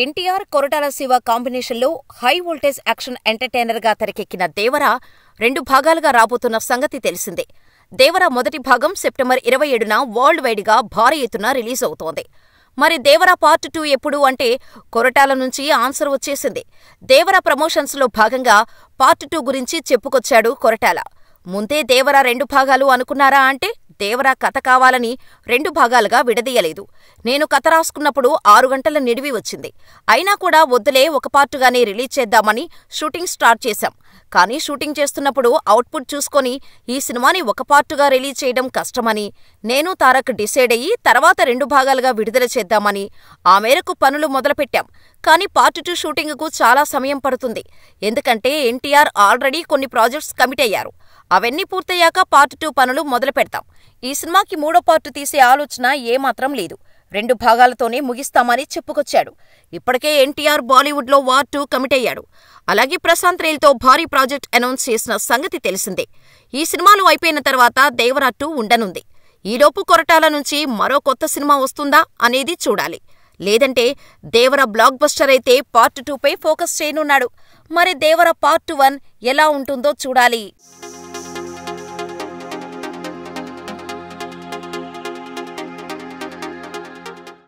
ఎన్టీఆర్ కొరటాల శివ కాంబినేషన్లో high voltage action ఎంటర్టైనర్గా తెరకెక్కిన దేవరా రెండు భాగాలుగా రాబోతున్న సంగతి తెలిసిందే దేవరా మొదటి భాగం సెప్టెంబర్ ఇరవై ఏడున వరల్డ్ వైడ్గా భారీ ఎత్తున రిలీజ్ అవుతోంది మరి దేవరా పార్ట్ టూ ఎప్పుడు అంటే కొరటాల నుంచి ఆన్సర్ వచ్చేసింది దేవరా ప్రమోషన్స్లో భాగంగా పార్ట్ టూ గురించి చెప్పుకొచ్చాడు కొరటాల ముందే దేవరా రెండు భాగాలు అనుకున్నారా అంటే తేవరా కథ కావాలని రెండు భాగాలుగా విడదీయలేదు నేను కథ రాసుకున్నప్పుడు ఆరు గంటల నిడివి వచ్చింది అయినా కూడా వద్దులే ఒక పార్టుగానే రిలీజ్ చేద్దామని షూటింగ్ స్టార్ట్ చేశాం కానీ షూటింగ్ చేస్తున్నప్పుడు అవుట్పుట్ చూసుకొని ఈ సినిమాని ఒక పార్టుగా రిలీజ్ చేయడం కష్టమని నేను తారక్ డిసైడ్ అయ్యి తర్వాత రెండు భాగాలుగా విడుదల చేద్దామని ఆ మేరకు పనులు మొదలుపెట్టాం కానీ పార్ట్ టూ షూటింగ్కు చాలా సమయం పడుతుంది ఎందుకంటే ఎన్టీఆర్ ఆల్రెడీ కొన్ని ప్రాజెక్ట్స్ కమిట్ అయ్యారు అవన్నీ పూర్తయ్యాక పార్ట్ టూ పనులు మొదలు పెడతాం ఈ సినిమాకి మూడో పార్టు తీసే ఆలోచన ఏమాత్రం లేదు రెండు భాగాలతోనే ముగిస్తామని చెప్పుకొచ్చాడు ఇప్పటికే ఎన్టీఆర్ బాలీవుడ్లో వార్ టూ కమిట్ అయ్యాడు అలాగే ప్రశాంత్ రైల్తో భారీ ప్రాజెక్ట్ అనౌన్స్ చేసిన సంగతి తెలిసిందే ఈ సినిమాలు అయిపోయిన తర్వాత దేవరా టూ ఉండనుంది ఈలోపు కొరటాల నుంచి మరో కొత్త సినిమా వస్తుందా అనేది చూడాలి లేదంటే దేవర బ్లాక్ బస్టర్ అయితే పార్ట్ టూపై ఫోకస్ చేయనున్నాడు మరి దేవర పార్ట్ వన్ ఎలా ఉంటుందో చూడాలి